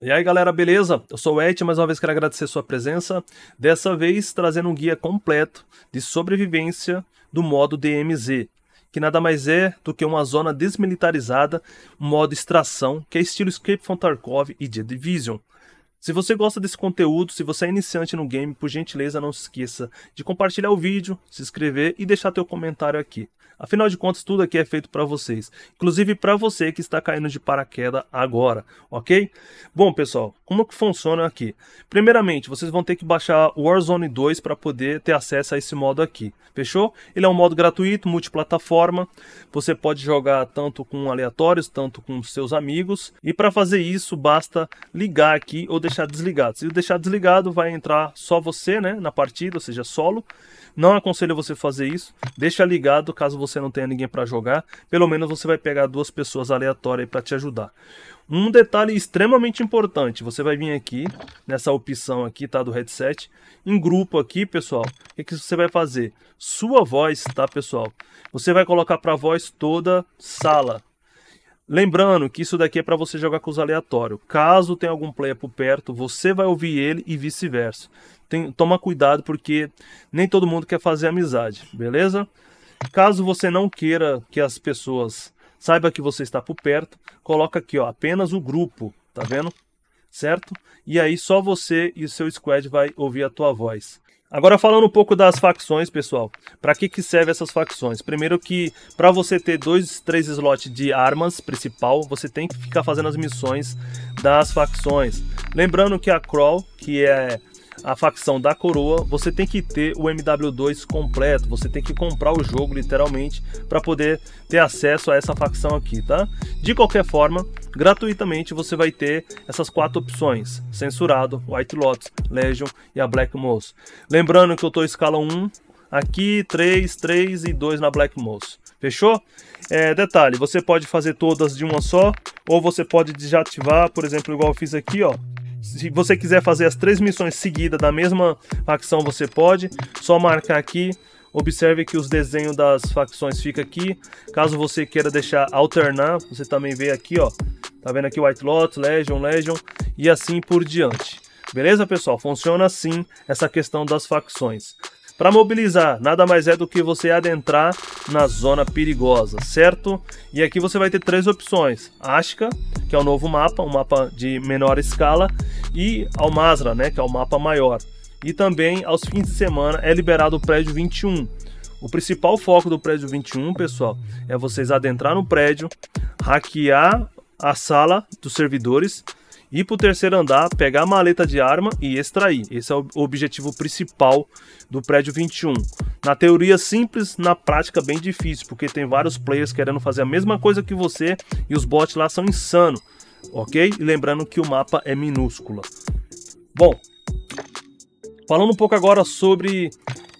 E aí galera, beleza? Eu sou o Et, mais uma vez quero agradecer sua presença, dessa vez trazendo um guia completo de sobrevivência do modo DMZ, que nada mais é do que uma zona desmilitarizada, um modo extração, que é estilo Escape from Tarkov e The Division. Se você gosta desse conteúdo, se você é iniciante no game, por gentileza não se esqueça de compartilhar o vídeo, se inscrever e deixar teu comentário aqui. Afinal de contas, tudo aqui é feito para vocês, inclusive para você que está caindo de paraquedas agora, ok? Bom, pessoal, como que funciona aqui? Primeiramente, vocês vão ter que baixar Warzone 2 para poder ter acesso a esse modo aqui, fechou? Ele é um modo gratuito, multiplataforma, você pode jogar tanto com aleatórios, tanto com seus amigos, e para fazer isso basta ligar aqui ou deixar deixar desligado. Se eu deixar desligado, vai entrar só você, né, na partida, ou seja, solo. Não aconselho você fazer isso. Deixa ligado caso você não tenha ninguém para jogar. Pelo menos você vai pegar duas pessoas aleatórias para te ajudar. Um detalhe extremamente importante, você vai vir aqui, nessa opção aqui, tá, do headset, em grupo aqui, pessoal, o que, que você vai fazer? Sua voz, tá, pessoal? Você vai colocar para voz toda sala, Lembrando que isso daqui é para você jogar com os aleatórios. Caso tenha algum player por perto, você vai ouvir ele e vice-versa. Toma cuidado porque nem todo mundo quer fazer amizade, beleza? Caso você não queira que as pessoas saibam que você está por perto, coloca aqui, ó, apenas o grupo, tá vendo? Certo? E aí só você e o seu squad vai ouvir a tua voz. Agora falando um pouco das facções, pessoal. Para que que serve essas facções? Primeiro que para você ter dois, três slots de armas principal, você tem que ficar fazendo as missões das facções. Lembrando que a Crawl, que é a facção da coroa, você tem que ter o MW2 completo, você tem que comprar o jogo literalmente para poder ter acesso a essa facção aqui, tá? De qualquer forma, Gratuitamente você vai ter essas quatro opções: Censurado, White Lotus, Legion e a Black Moss. Lembrando que eu estou escala 1 aqui, 3, 3 e 2 na Black Moss. Fechou? É, detalhe, você pode fazer todas de uma só, ou você pode desativar, por exemplo, igual eu fiz aqui, ó. Se você quiser fazer as três missões seguidas da mesma facção, você pode. Só marcar aqui. Observe que os desenhos das facções fica aqui. Caso você queira deixar alternar, você também vê aqui, ó. Tá vendo aqui White Lotus, Legion, Legion e assim por diante. Beleza, pessoal? Funciona assim essa questão das facções. Para mobilizar, nada mais é do que você adentrar na zona perigosa, certo? E aqui você vai ter três opções: Ashka, que é o novo mapa, um mapa de menor escala, e Almazra, né, que é o mapa maior. E também aos fins de semana é liberado o prédio 21. O principal foco do prédio 21, pessoal, é vocês adentrar no prédio, hackear a sala dos servidores, ir para o terceiro andar, pegar a maleta de arma e extrair. Esse é o objetivo principal do prédio 21. Na teoria simples, na prática bem difícil, porque tem vários players querendo fazer a mesma coisa que você e os bots lá são insano, ok? E lembrando que o mapa é minúscula. Bom, falando um pouco agora sobre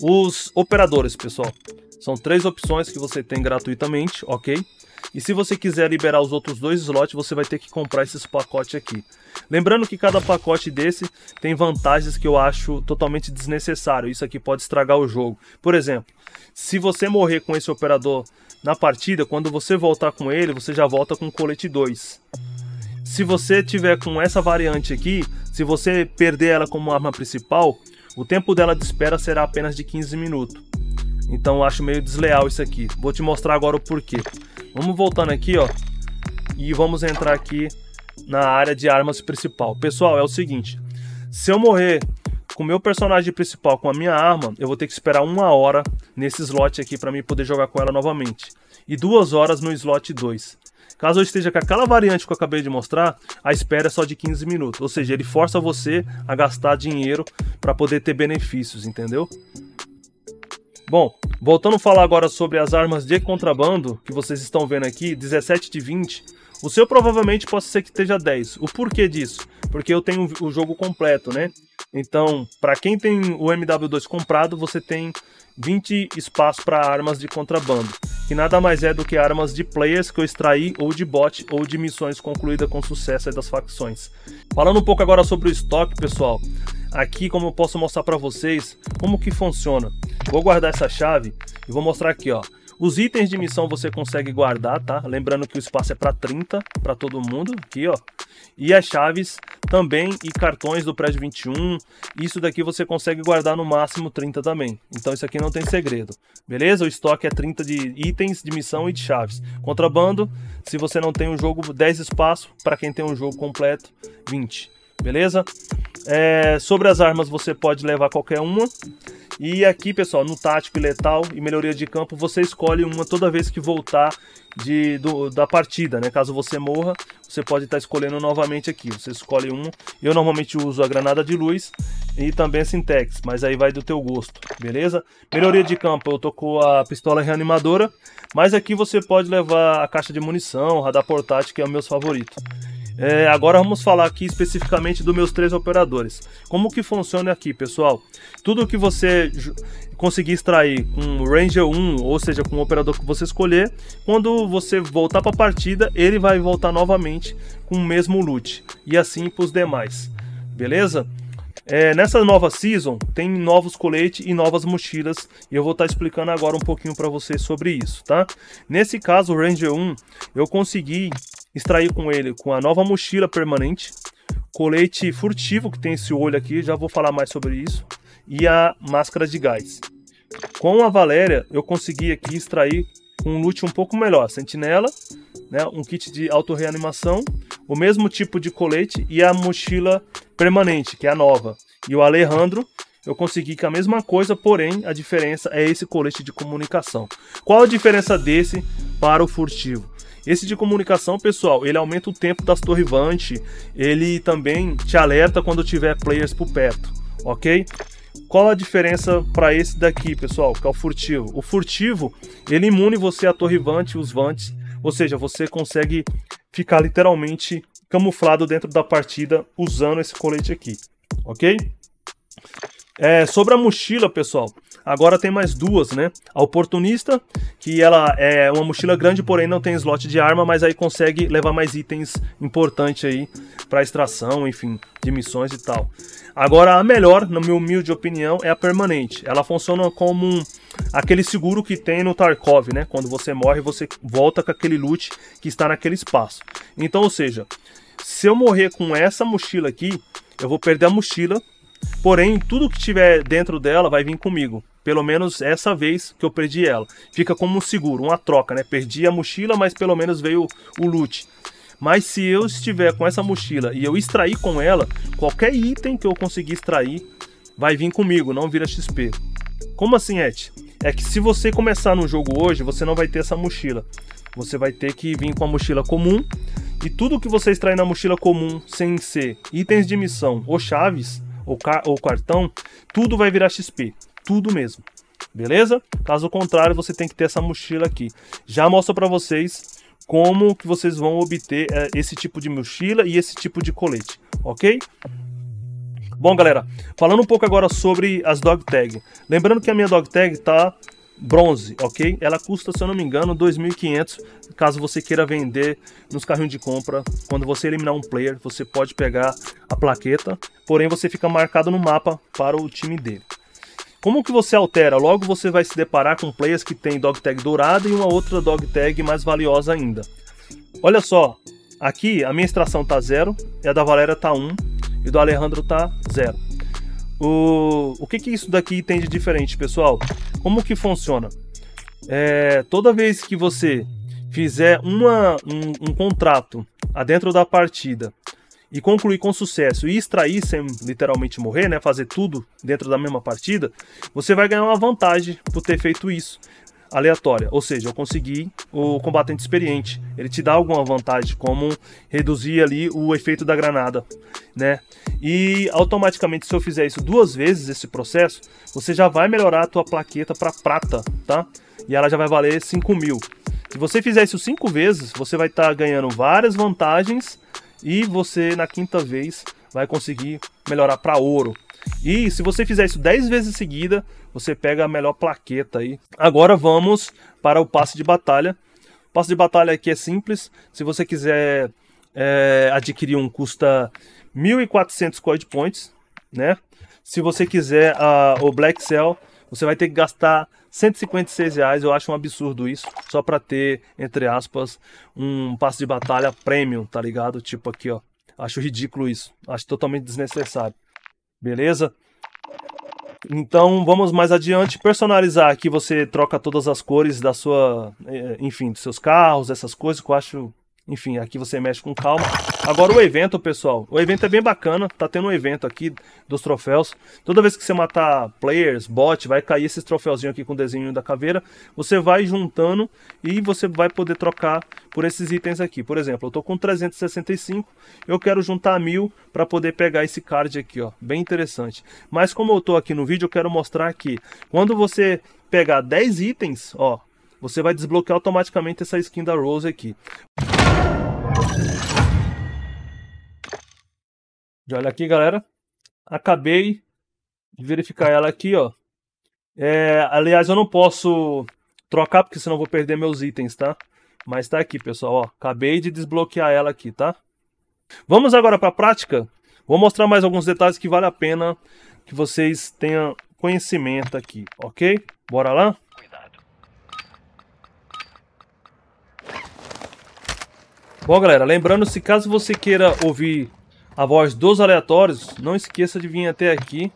os operadores, pessoal. São três opções que você tem gratuitamente, ok? E se você quiser liberar os outros dois slots, você vai ter que comprar esses pacotes aqui. Lembrando que cada pacote desse tem vantagens que eu acho totalmente desnecessário. Isso aqui pode estragar o jogo. Por exemplo, se você morrer com esse operador na partida, quando você voltar com ele, você já volta com o colete 2. Se você tiver com essa variante aqui, se você perder ela como arma principal, o tempo dela de espera será apenas de 15 minutos. Então eu acho meio desleal isso aqui. Vou te mostrar agora o porquê. Vamos voltando aqui, ó. E vamos entrar aqui na área de armas principal. Pessoal, é o seguinte. Se eu morrer com o meu personagem principal, com a minha arma, eu vou ter que esperar uma hora nesse slot aqui para mim poder jogar com ela novamente. E duas horas no slot 2. Caso eu esteja com aquela variante que eu acabei de mostrar, a espera é só de 15 minutos. Ou seja, ele força você a gastar dinheiro para poder ter benefícios, entendeu? Bom, voltando a falar agora sobre as armas de contrabando que vocês estão vendo aqui, 17 de 20, o seu provavelmente possa ser que esteja 10. O porquê disso? Porque eu tenho o jogo completo, né? Então, para quem tem o MW2 comprado, você tem 20 espaços para armas de contrabando, que nada mais é do que armas de players que eu extraí ou de bot ou de missões concluídas com sucesso das facções. Falando um pouco agora sobre o estoque, pessoal aqui como eu posso mostrar para vocês como que funciona. Vou guardar essa chave e vou mostrar aqui, ó. Os itens de missão você consegue guardar, tá? Lembrando que o espaço é para 30 para todo mundo, aqui, ó. E as chaves também e cartões do prédio 21. Isso daqui você consegue guardar no máximo 30 também. Então isso aqui não tem segredo. Beleza? O estoque é 30 de itens de missão e de chaves. Contrabando, se você não tem um jogo 10 espaço, para quem tem um jogo completo, 20. Beleza? É, sobre as armas, você pode levar qualquer uma. E aqui, pessoal, no tático e letal e melhoria de campo, você escolhe uma toda vez que voltar de, do, da partida, né? Caso você morra, você pode estar tá escolhendo novamente aqui. Você escolhe um. Eu normalmente uso a granada de luz e também a Sintex, mas aí vai do teu gosto, beleza? Melhoria de campo, eu tô com a pistola reanimadora, mas aqui você pode levar a caixa de munição, radar portátil, que é o meu favorito. É, agora vamos falar aqui especificamente dos meus três operadores. Como que funciona aqui, pessoal? Tudo que você conseguir extrair com Ranger 1, ou seja, com o operador que você escolher, quando você voltar para a partida, ele vai voltar novamente com o mesmo loot. E assim para os demais, beleza? É, nessa nova season tem novos coletes e novas mochilas e eu vou estar tá explicando agora um pouquinho para vocês sobre isso, tá? Nesse caso, Ranger 1, eu consegui Extraí com ele com a nova mochila permanente, colete furtivo, que tem esse olho aqui, já vou falar mais sobre isso, e a máscara de gás. Com a Valéria, eu consegui aqui extrair um loot um pouco melhor, sentinela, né, um kit de autorreanimação, o mesmo tipo de colete e a mochila permanente, que é a nova. E o Alejandro, eu consegui com a mesma coisa, porém a diferença é esse colete de comunicação. Qual a diferença desse para o furtivo? Esse de comunicação, pessoal, ele aumenta o tempo das torrivantes, ele também te alerta quando tiver players por perto, ok? Qual a diferença para esse daqui, pessoal, que é o furtivo? O furtivo, ele imune você a torrivante e os vantes, ou seja, você consegue ficar literalmente camuflado dentro da partida usando esse colete aqui, ok? É, sobre a mochila, pessoal, Agora tem mais duas, né? A oportunista, que ela é uma mochila grande, porém não tem slot de arma, mas aí consegue levar mais itens importantes aí para extração, enfim, de missões e tal. Agora a melhor, na minha humilde opinião, é a permanente. Ela funciona como um, aquele seguro que tem no Tarkov, né? Quando você morre, você volta com aquele loot que está naquele espaço. Então, ou seja, se eu morrer com essa mochila aqui, eu vou perder a mochila, porém tudo que tiver dentro dela vai vir comigo. Pelo menos essa vez que eu perdi ela. Fica como um seguro, uma troca, né? Perdi a mochila, mas pelo menos veio o loot. Mas se eu estiver com essa mochila e eu extrair com ela, qualquer item que eu conseguir extrair vai vir comigo, não vira XP. Como assim, Ed? É que se você começar no jogo hoje, você não vai ter essa mochila. Você vai ter que vir com a mochila comum. E tudo que você extrair na mochila comum, sem ser itens de missão ou chaves, ou, ou cartão, tudo vai virar XP tudo mesmo. Beleza? Caso contrário, você tem que ter essa mochila aqui. Já mostro para vocês como que vocês vão obter é, esse tipo de mochila e esse tipo de colete, ok? Bom, galera, falando um pouco agora sobre as dog tag. Lembrando que a minha dog tag tá bronze, ok? Ela custa, se eu não me engano, 2.500, caso você queira vender nos carrinhos de compra. Quando você eliminar um player, você pode pegar a plaqueta, porém você fica marcado no mapa para o time dele. Como que você altera? Logo você vai se deparar com players que tem dog tag dourada e uma outra dog tag mais valiosa ainda. Olha só, aqui a minha extração tá zero, e a da Valéria tá 1, um, e do Alejandro tá zero. O, o que, que isso daqui tem de diferente, pessoal? Como que funciona? É, toda vez que você fizer uma, um, um contrato dentro da partida e concluir com sucesso e extrair sem literalmente morrer, né, fazer tudo dentro da mesma partida, você vai ganhar uma vantagem por ter feito isso aleatória, ou seja, eu consegui o combatente experiente. Ele te dá alguma vantagem, como reduzir ali o efeito da granada, né? E automaticamente, se eu fizer isso duas vezes, esse processo, você já vai melhorar a tua plaqueta para prata, tá? E ela já vai valer 5 mil. Se você fizer isso cinco vezes, você vai estar tá ganhando várias vantagens e você na quinta vez vai conseguir melhorar para ouro. E se você fizer isso 10 vezes seguida, você pega a melhor plaqueta aí. Agora vamos para o passe de batalha. O passe de batalha aqui é simples. Se você quiser é, adquirir um, custa 1.400 Coin Points, né? Se você quiser ah, o Black Cell, você vai ter que gastar 156 reais, eu acho um absurdo isso, só para ter, entre aspas, um passe de batalha premium, tá ligado? Tipo aqui, ó. Acho ridículo isso, acho totalmente desnecessário. Beleza? Então vamos mais adiante personalizar aqui. Você troca todas as cores da sua, eh, enfim, dos seus carros, essas coisas que eu acho enfim, aqui você mexe com calma. Agora o evento, pessoal. O evento é bem bacana. Tá tendo um evento aqui dos troféus. Toda vez que você matar players, bot, vai cair esses troféuzinhos aqui com o desenho da caveira. Você vai juntando e você vai poder trocar por esses itens aqui. Por exemplo, eu tô com 365. Eu quero juntar mil para poder pegar esse card aqui, ó. Bem interessante. Mas como eu tô aqui no vídeo, eu quero mostrar que quando você pegar 10 itens, ó, você vai desbloquear automaticamente essa skin da Rose aqui. E olha aqui, galera. Acabei de verificar ela aqui, ó. É, aliás, eu não posso trocar, porque senão eu vou perder meus itens, tá? Mas tá aqui, pessoal, ó. Acabei de desbloquear ela aqui, tá? Vamos agora para a prática. Vou mostrar mais alguns detalhes que vale a pena que vocês tenham conhecimento aqui, ok? Bora lá? Bom, galera, lembrando, se caso você queira ouvir a voz dos aleatórios, não esqueça de vir até aqui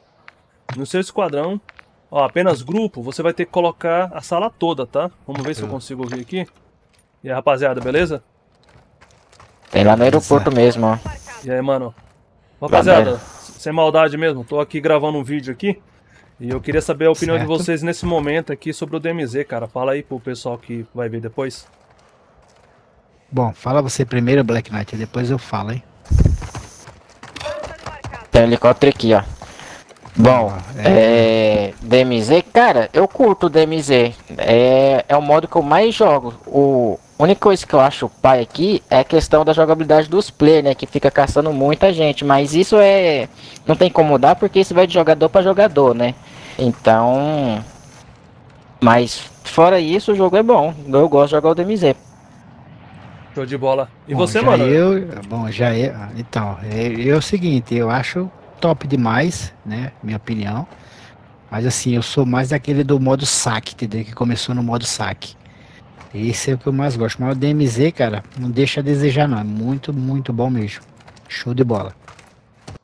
no seu esquadrão. Ó, apenas grupo, você vai ter que colocar a sala toda, tá? Vamos ver se eu hum. consigo ouvir aqui. E aí, rapaziada, beleza? Tem lá no aeroporto mesmo, ó. E aí, mano? Rapaziada, sem maldade mesmo, tô aqui gravando um vídeo aqui. E eu queria saber a opinião certo. de vocês nesse momento aqui sobre o DMZ, cara. Fala aí pro pessoal que vai ver depois. Bom, fala você primeiro, Black Knight, depois eu falo, hein? Tem helicóptero aqui, ó. Bom, é... é... DMZ, cara, eu curto o DMZ. É, é o modo que eu mais jogo. O a única coisa que eu acho pai aqui é a questão da jogabilidade dos players, né? Que fica caçando muita gente. Mas isso é. Não tem como dar porque isso vai de jogador para jogador, né? Então. Mas fora isso, o jogo é bom. Eu gosto de jogar o DMZ. Show de bola. E bom, você, mano? Eu, bom, já é. Então, é, eu, é o seguinte, eu acho top demais, né? Minha opinião. Mas assim, eu sou mais daquele do modo saque, entendeu? Que começou no modo saque. Esse é o que eu mais gosto. Mas o DMZ, cara, não deixa a desejar, não. É muito, muito bom mesmo. Show de bola.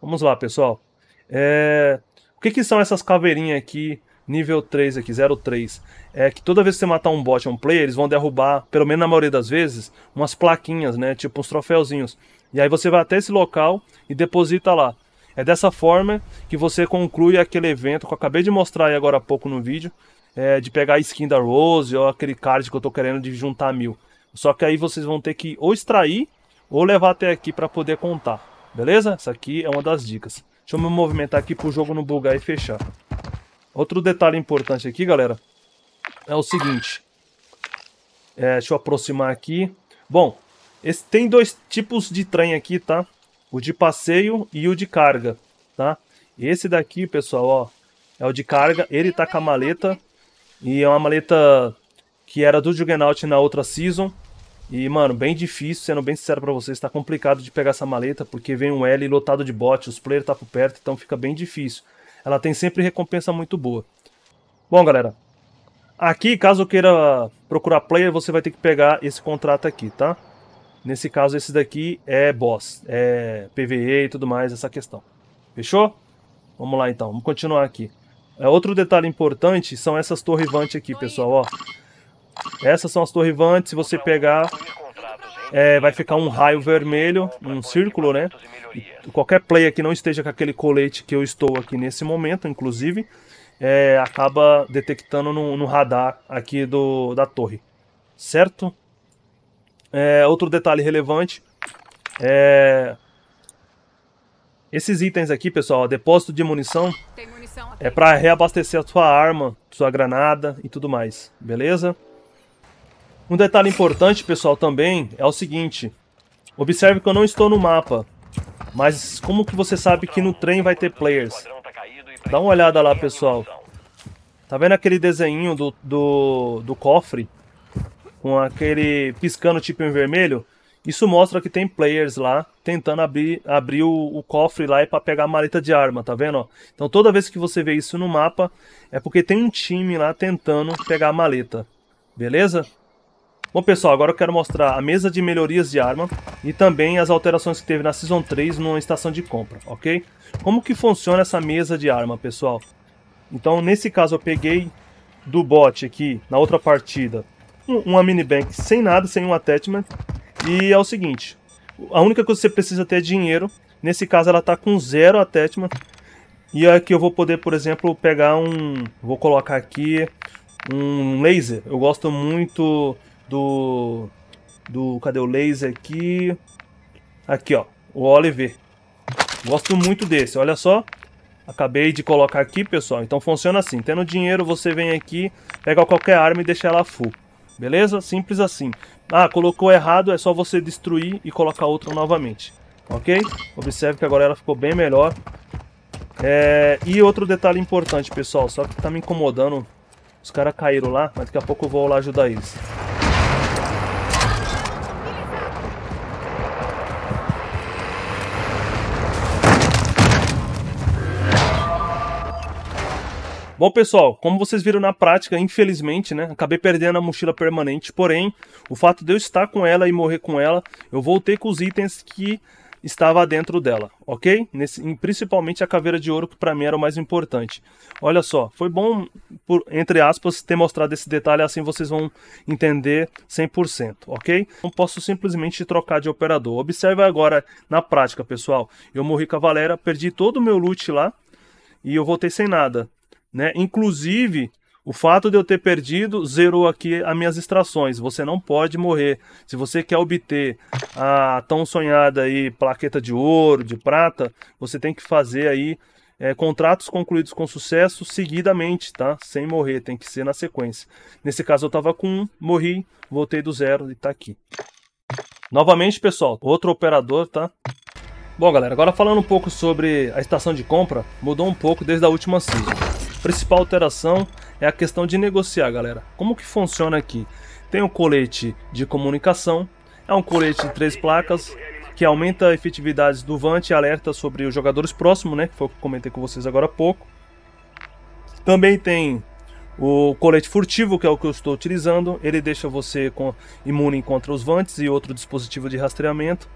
Vamos lá, pessoal. É... O que, que são essas caveirinhas aqui, nível 3 aqui, 03? é que toda vez que você matar um bot ou um player, eles vão derrubar, pelo menos na maioria das vezes, umas plaquinhas, né? Tipo uns troféuzinhos. E aí você vai até esse local e deposita lá. É dessa forma que você conclui aquele evento que eu acabei de mostrar aí agora há pouco no vídeo, é, de pegar a skin da Rose ou aquele card que eu tô querendo de juntar mil. Só que aí vocês vão ter que ou extrair ou levar até aqui para poder contar. Beleza? Essa aqui é uma das dicas. Deixa eu me movimentar aqui pro jogo não bugar e fechar. Outro detalhe importante aqui, galera, é o seguinte. É, deixa eu aproximar aqui. Bom, esse, tem dois tipos de trem aqui, tá? O de passeio e o de carga, tá? Esse daqui, pessoal, ó, é o de carga. Ele tá com a maleta. E é uma maleta que era do Juggernaut na outra season. E, mano, bem difícil, sendo bem sincero pra vocês, tá complicado de pegar essa maleta, porque vem um L lotado de bot, os players tá por perto, então fica bem difícil. Ela tem sempre recompensa muito boa. Bom, galera, Aqui, caso eu queira procurar player, você vai ter que pegar esse contrato aqui, tá? Nesse caso, esse daqui é boss, é PVE e tudo mais, essa questão. Fechou? Vamos lá então, vamos continuar aqui. É, outro detalhe importante são essas torrivantes aqui, pessoal, ó. Essas são as torrivantes, se você pegar, é, vai ficar um raio vermelho, um círculo, né? E qualquer player que não esteja com aquele colete que eu estou aqui nesse momento, inclusive, é, acaba detectando no, no, radar aqui do, da torre, certo? É, outro detalhe relevante é esses itens aqui, pessoal, depósito de munição, munição é para reabastecer a sua arma, sua granada e tudo mais, beleza? Um detalhe importante, pessoal, também é o seguinte. Observe que eu não estou no mapa, mas como que você sabe que no trem vai ter players? Dá uma olhada lá, pessoal. Tá vendo aquele desenho do, do, do cofre? Com aquele piscando tipo em vermelho? Isso mostra que tem players lá tentando abrir, abrir o, o cofre lá e para pegar a maleta de arma, tá vendo? Então toda vez que você vê isso no mapa, é porque tem um time lá tentando pegar a maleta, beleza? Bom pessoal, agora eu quero mostrar a mesa de melhorias de arma e também as alterações que teve na Season 3 numa estação de compra, ok? Como que funciona essa mesa de arma, pessoal? Então, nesse caso, eu peguei do bot aqui, na outra partida, uma minibank sem nada, sem um attachment. E é o seguinte, a única coisa que você precisa ter é dinheiro. Nesse caso, ela está com zero attachment. E aqui é eu vou poder, por exemplo, pegar um... Vou colocar aqui um laser. Eu gosto muito do. Do. Cadê o laser aqui? Aqui, ó. O Oliver. Gosto muito desse, olha só. Acabei de colocar aqui, pessoal. Então funciona assim. Tendo dinheiro, você vem aqui, pega qualquer arma e deixa ela full. Beleza? Simples assim. Ah, colocou errado, é só você destruir e colocar outra novamente. Ok? Observe que agora ela ficou bem melhor. É... E outro detalhe importante, pessoal. Só que tá me incomodando. Os caras caíram lá, mas daqui a pouco eu vou lá ajudar eles. Bom, pessoal, como vocês viram na prática, infelizmente, né? Acabei perdendo a mochila permanente. Porém, o fato de eu estar com ela e morrer com ela, eu voltei com os itens que estava dentro dela, ok? Nesse, principalmente a caveira de ouro, que para mim era o mais importante. Olha só, foi bom, por, entre aspas, ter mostrado esse detalhe, assim vocês vão entender 100%, ok? Não posso simplesmente trocar de operador. Observe agora na prática, pessoal. Eu morri com a Valera, perdi todo o meu loot lá e eu voltei sem nada. Né? Inclusive, o fato de eu ter perdido zerou aqui as minhas extrações. Você não pode morrer. Se você quer obter a tão sonhada aí plaqueta de ouro, de prata, você tem que fazer aí é, contratos concluídos com sucesso seguidamente, tá? Sem morrer, tem que ser na sequência. Nesse caso eu tava com um, morri, voltei do zero e tá aqui. Novamente, pessoal, outro operador, tá? Bom, galera, agora falando um pouco sobre a estação de compra, mudou um pouco desde a última season principal alteração é a questão de negociar, galera. Como que funciona aqui? Tem o um colete de comunicação, é um colete de três placas, que aumenta a efetividade do Vant e alerta sobre os jogadores próximos, né? Que foi o que eu comentei com vocês agora há pouco. Também tem o colete furtivo, que é o que eu estou utilizando. Ele deixa você imune contra os Vantes e outro dispositivo de rastreamento.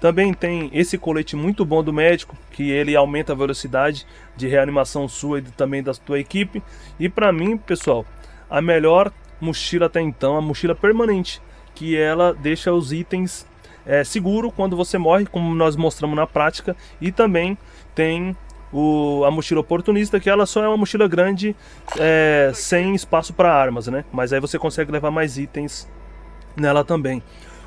Também tem esse colete muito bom do médico, que ele aumenta a velocidade de reanimação sua e também da sua equipe. E para mim, pessoal, a melhor mochila até então, a mochila permanente, que ela deixa os itens é, seguro quando você morre, como nós mostramos na prática, e também tem o, a mochila oportunista, que ela só é uma mochila grande, é, sem espaço para armas, né? Mas aí você consegue levar mais itens nela também.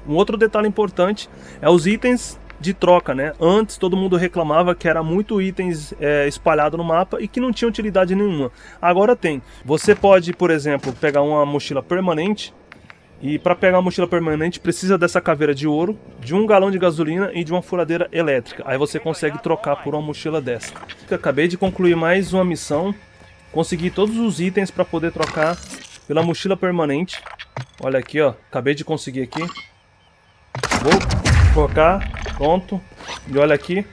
Um outro detalhe importante é os itens de troca, né? Antes todo mundo reclamava que era muito itens é, espalhado no mapa e que não tinha utilidade nenhuma. Agora tem. Você pode, por exemplo, pegar uma mochila permanente e para pegar a mochila permanente precisa dessa caveira de ouro, de um galão de gasolina e de uma furadeira elétrica. Aí você consegue trocar por uma mochila dessa. acabei de concluir mais uma missão. Consegui todos os itens para poder trocar pela mochila permanente. Olha aqui, ó. Acabei de conseguir aqui. Vou colocar. Pronto. E olha aqui.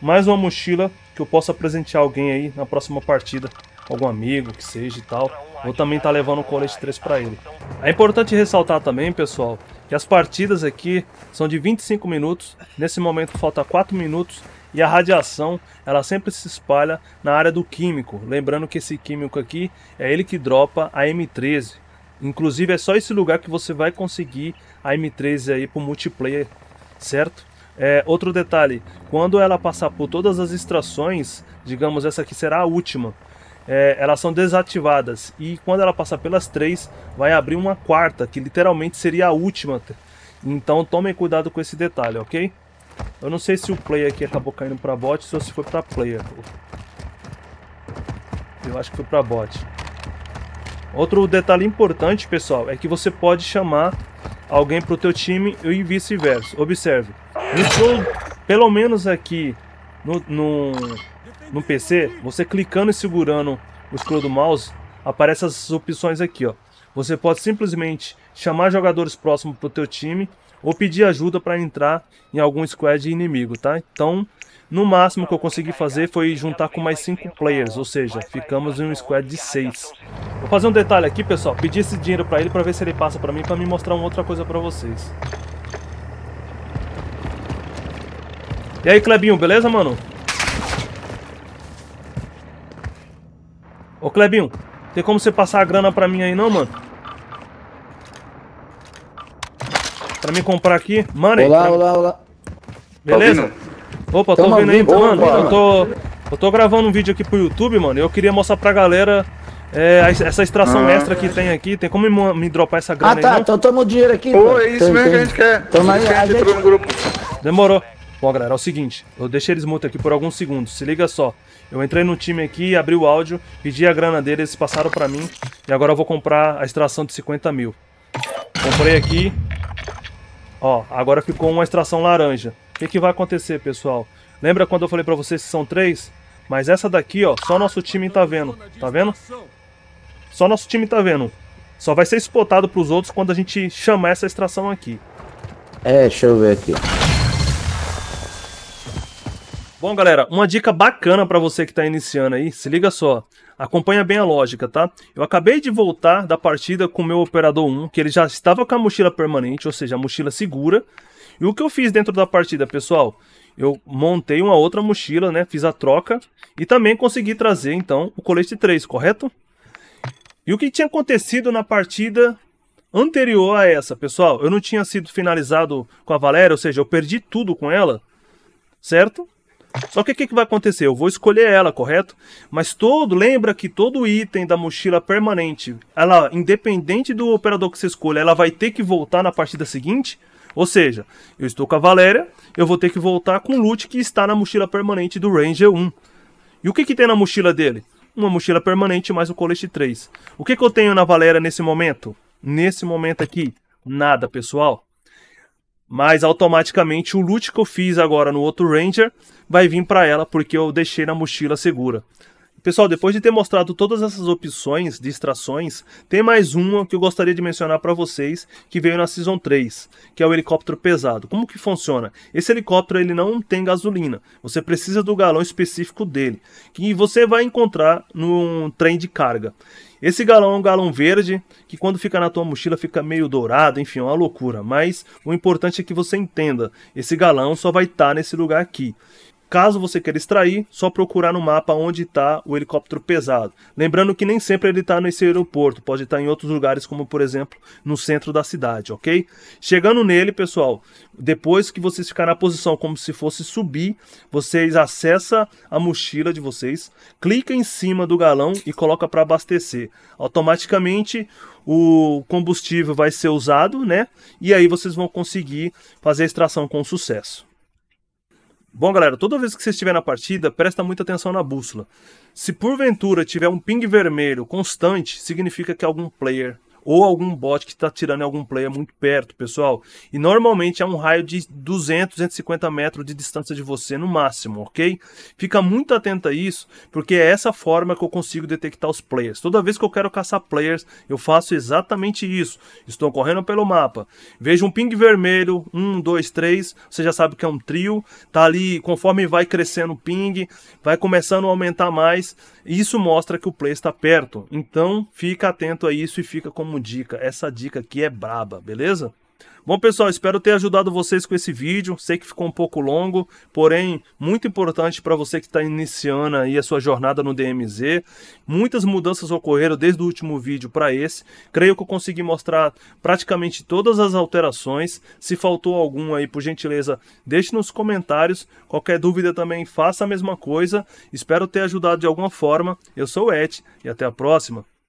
Mais uma mochila que eu possa presentear alguém aí na próxima partida. Algum amigo que seja e tal. Vou também estar tá levando o colete 3 para ele. É importante ressaltar também, pessoal, que as partidas aqui são de 25 minutos. Nesse momento falta 4 minutos e a radiação ela sempre se espalha na área do químico. Lembrando que esse químico aqui é ele que dropa a M13. Inclusive é só esse lugar que você vai conseguir a M13 aí pro multiplayer, certo? É, outro detalhe, quando ela passar por todas as extrações, digamos essa aqui será a última, é, elas são desativadas e quando ela passar pelas três, vai abrir uma quarta, que literalmente seria a última. Então tomem cuidado com esse detalhe, ok? Eu não sei se o player aqui acabou caindo para bot ou se foi para player. Eu acho que foi para bot. Outro detalhe importante, pessoal, é que você pode chamar alguém para o teu time e vice-versa. Observe, no pelo menos aqui no, no, no PC, você clicando e segurando o scroll do mouse, aparecem essas opções aqui, ó. Você pode simplesmente chamar jogadores próximos para o teu time ou pedir ajuda para entrar em algum squad inimigo, tá? Então, no máximo que eu consegui fazer foi juntar com mais 5 players, ou seja, ficamos em um squad de 6 fazer um detalhe aqui, pessoal. Pedir esse dinheiro pra ele pra ver se ele passa pra mim pra me mostrar uma outra coisa pra vocês. E aí, Clebinho, beleza, mano? Ô, Clebinho, tem como você passar a grana pra mim aí não, mano? Pra mim comprar aqui? Mano, olá, pra... olá, olá. Beleza? Tá opa, tô vendo ouvindo aí, mano. eu tô... Mano. Eu tô gravando um vídeo aqui pro YouTube, mano. E eu queria mostrar pra galera é, essa extração ah. extra que tem aqui, tem como me, me dropar essa grana Ah, tá, aí, então toma o dinheiro aqui. Pô, é isso tem, mesmo tem. que a gente quer. Toma aí, a gente entrou no grupo. Demorou. Bom, galera, é o seguinte, eu deixei eles muto aqui por alguns segundos, se liga só. Eu entrei no time aqui, abri o áudio, pedi a grana deles, eles passaram pra mim, e agora eu vou comprar a extração de 50 mil. Comprei aqui, ó, agora ficou uma extração laranja. O que, que vai acontecer, pessoal? Lembra quando eu falei pra vocês que são três? Mas essa daqui, ó, só nosso time tá vendo, tá vendo? Só nosso time tá vendo. Só vai ser explotado pros outros quando a gente chamar essa extração aqui. É, deixa eu ver aqui. Bom, galera, uma dica bacana para você que está iniciando aí, se liga só. Acompanha bem a lógica, tá? Eu acabei de voltar da partida com o meu operador 1, que ele já estava com a mochila permanente, ou seja, a mochila segura. E o que eu fiz dentro da partida, pessoal? Eu montei uma outra mochila, né? Fiz a troca e também consegui trazer, então, o colete 3, correto? E o que tinha acontecido na partida anterior a essa, pessoal? Eu não tinha sido finalizado com a Valéria, ou seja, eu perdi tudo com ela, certo? Só que o que, que vai acontecer? Eu vou escolher ela, correto? Mas todo, lembra que todo item da mochila permanente, ela, independente do operador que você escolha, ela vai ter que voltar na partida seguinte? Ou seja, eu estou com a Valéria, eu vou ter que voltar com o loot que está na mochila permanente do Ranger 1. E o que, que tem na mochila dele? uma mochila permanente mais o colete 3. O que, que eu tenho na Valera nesse momento? Nesse momento aqui, nada, pessoal. Mas automaticamente o loot que eu fiz agora no outro Ranger vai vir para ela porque eu deixei na mochila segura. Pessoal, depois de ter mostrado todas essas opções de extrações, tem mais uma que eu gostaria de mencionar para vocês, que veio na Season 3, que é o helicóptero pesado. Como que funciona? Esse helicóptero ele não tem gasolina, você precisa do galão específico dele, que você vai encontrar num trem de carga. Esse galão é um galão verde, que quando fica na tua mochila fica meio dourado, enfim, é uma loucura. Mas o importante é que você entenda, esse galão só vai estar tá nesse lugar aqui. Caso você queira extrair, só procurar no mapa onde está o helicóptero pesado. Lembrando que nem sempre ele está nesse aeroporto, pode estar tá em outros lugares, como por exemplo no centro da cidade, ok? Chegando nele, pessoal, depois que vocês ficarem na posição como se fosse subir, vocês acessam a mochila de vocês, clica em cima do galão e coloca para abastecer. Automaticamente o combustível vai ser usado, né? E aí vocês vão conseguir fazer a extração com sucesso. Bom, galera, toda vez que você estiver na partida, presta muita atenção na bússola. Se porventura tiver um ping vermelho constante, significa que é algum player ou algum bot que está tirando algum player muito perto, pessoal. E normalmente é um raio de 200, 250 metros de distância de você no máximo, ok? Fica muito atento a isso, porque é essa forma que eu consigo detectar os players. Toda vez que eu quero caçar players, eu faço exatamente isso. Estou correndo pelo mapa, vejo um ping vermelho, um, dois, três, você já sabe que é um trio, tá ali, conforme vai crescendo o ping, vai começando a aumentar mais, isso mostra que o player está perto. Então, fica atento a isso e fica como como dica. Essa dica aqui é braba, beleza? Bom, pessoal, espero ter ajudado vocês com esse vídeo. Sei que ficou um pouco longo, porém muito importante para você que está iniciando aí a sua jornada no DMZ. Muitas mudanças ocorreram desde o último vídeo para esse. Creio que eu consegui mostrar praticamente todas as alterações. Se faltou alguma aí, por gentileza, deixe nos comentários. Qualquer dúvida também faça a mesma coisa. Espero ter ajudado de alguma forma. Eu sou o Ed e até a próxima.